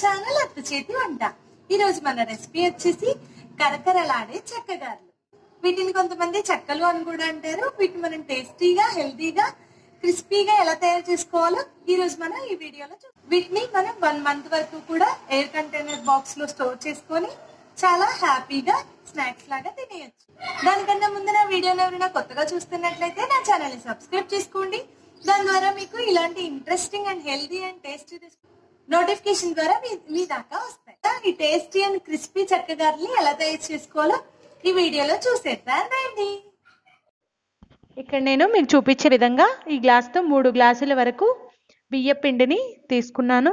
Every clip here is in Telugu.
ఛానల్ అత్త చేతి వంట ఈరోజు మన రెసిపీ వచ్చేసి కరకరలాడే చెక్కగారులు వీటిని కొంతమంది చెక్కలు అని కూడా అంటారు వీటిని మనం టేస్టీగా హెల్తీగా క్రిస్పీగా ఎలా తయారు చేసుకోవాలో ఈ రోజు మనం ఈ వీడియోలో వీటిని మనం వన్ మంత్ వరకు కూడా ఎయిర్ కంటైనర్ బాక్స్ లో స్టోర్ చేసుకొని చాలా హ్యాపీగా స్నాక్స్ లాగా తినేయచ్చు దానికన్నా ముందు నా వీడియోని ఎవరైనా కొత్తగా చూస్తున్నట్లయితే నా ఛానల్ని సబ్స్క్రైబ్ చేసుకోండి దాని ద్వారా మీకు ఇలాంటి interesting and healthy and tasty notification ద్వారా మీ దాకా వస్తాయి ఈ టేస్టీ అండ్ క్రిస్పీ చక్కగారిని ఎలా తయారు చేసుకోవాలో ఈ వీడియోలో చూసేద్దాం ఇక్కడ నేను మీకు చూపించే విధంగా ఈ గ్లాస్తో మూడు గ్లాసుల వరకు బియ్య పిండిని తీసుకున్నాను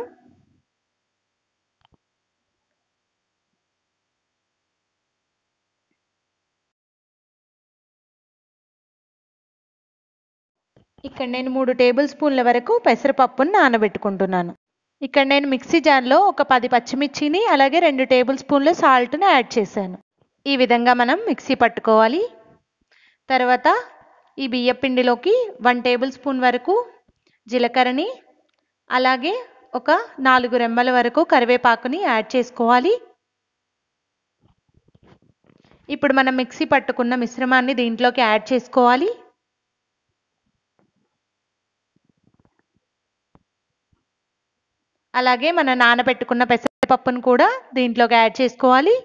ఇక్కడ నేను మూడు టేబుల్ స్పూన్ల వరకు పెసరపప్పును నానబెట్టుకుంటున్నాను ఇక్కడ నేను మిక్సీ జార్లో ఒక పది పచ్చిమిర్చిని అలాగే రెండు టేబుల్ స్పూన్ల సాల్ట్ని యాడ్ చేశాను ఈ విధంగా మనం మిక్సీ పట్టుకోవాలి తర్వాత ఈ బియ్య పిండిలోకి వన్ టేబుల్ స్పూన్ వరకు జీలకర్రని అలాగే ఒక నాలుగు రెమ్మల వరకు కరివేపాకుని యాడ్ చేసుకోవాలి ఇప్పుడు మనం మిక్సీ పట్టుకున్న మిశ్రమాన్ని దీంట్లోకి యాడ్ చేసుకోవాలి అలాగే మన నానబెట్టుకున్న పెసరపప్పును కూడా దీంట్లోకి యాడ్ చేసుకోవాలి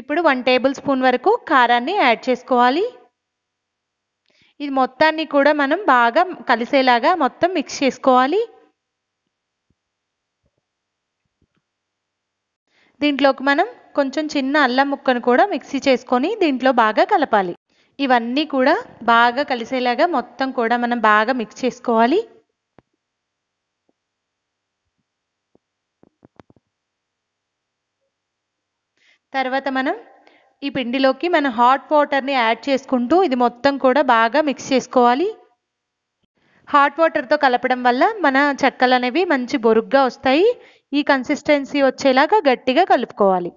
ఇప్పుడు వన్ టేబుల్ స్పూన్ వరకు కారాన్ని యాడ్ చేసుకోవాలి ఇది మొత్తాన్ని కూడా మనం బాగా కలిసేలాగా మొత్తం మిక్స్ చేసుకోవాలి దీంట్లోకి మనం కొంచెం చిన్న అల్లం ముక్కను కూడా మిక్సీ చేసుకొని దీంట్లో బాగా కలపాలి ఇవన్నీ కూడా బాగా కలిసేలాగా మొత్తం కూడా మనం బాగా మిక్స్ చేసుకోవాలి తర్వాత మనం ఈ పిండిలోకి మనం హాట్ వాటర్ని యాడ్ చేసుకుంటూ ఇది మొత్తం కూడా బాగా మిక్స్ చేసుకోవాలి హాట్ వాటర్తో కలపడం వల్ల మన చెక్కలు అనేవి మంచి బొరుగ్గా వస్తాయి ఈ కన్సిస్టెన్సీ వచ్చేలాగా గట్టిగా కలుపుకోవాలి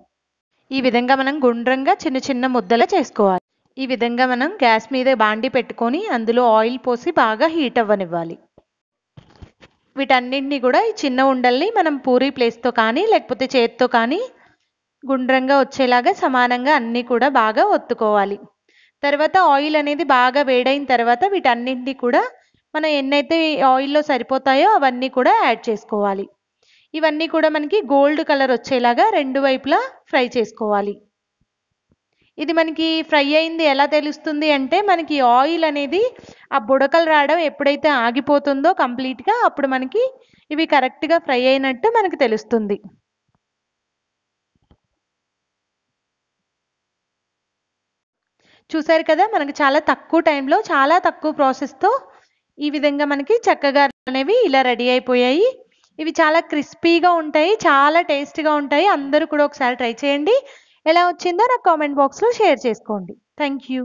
ఈ విధంగా మనం గుండ్రంగా చిన్న చిన్న ముద్దలు చేసుకోవాలి ఈ విధంగా మనం గ్యాస్ మీద బాండి పెట్టుకొని అందులో ఆయిల్ పోసి బాగా హీట్ అవ్వనివ్వాలి వీటన్నింటినీ కూడా ఈ చిన్న ఉండల్ని మనం పూరీ ప్లేస్తో కానీ లేకపోతే చేత్తో కానీ గుండ్రంగా వచ్చేలాగా సమానంగా అన్నీ కూడా బాగా ఒత్తుకోవాలి తర్వాత ఆయిల్ అనేది బాగా వేడైన తర్వాత వీటన్నింటినీ కూడా మనం ఎన్నైతే ఆయిల్లో సరిపోతాయో అవన్నీ కూడా యాడ్ చేసుకోవాలి ఇవన్నీ కూడా మనకి గోల్డ్ కలర్ వచ్చేలాగా రెండు వైపులా ఫ్రై చేసుకోవాలి ఇది మనకి ఫ్రై అయింది ఎలా తెలుస్తుంది అంటే మనకి ఆయిల్ అనేది ఆ బుడకలు రావడం ఎప్పుడైతే ఆగిపోతుందో కంప్లీట్గా అప్పుడు మనకి ఇవి కరెక్ట్గా ఫ్రై అయినట్టు మనకు తెలుస్తుంది చూసారు కదా మనకి చాలా తక్కువ టైంలో చాలా తక్కువ ప్రాసెస్తో ఈ విధంగా మనకి చక్కగా అనేవి ఇలా రెడీ అయిపోయాయి ఇవి చాలా క్రిస్పీగా ఉంటాయి చాలా టేస్ట్గా ఉంటాయి అందరూ కూడా ఒకసారి ట్రై చేయండి ఎలా వచ్చిందో నాకు కామెంట్ బాక్స్లో షేర్ చేసుకోండి థ్యాంక్ యూ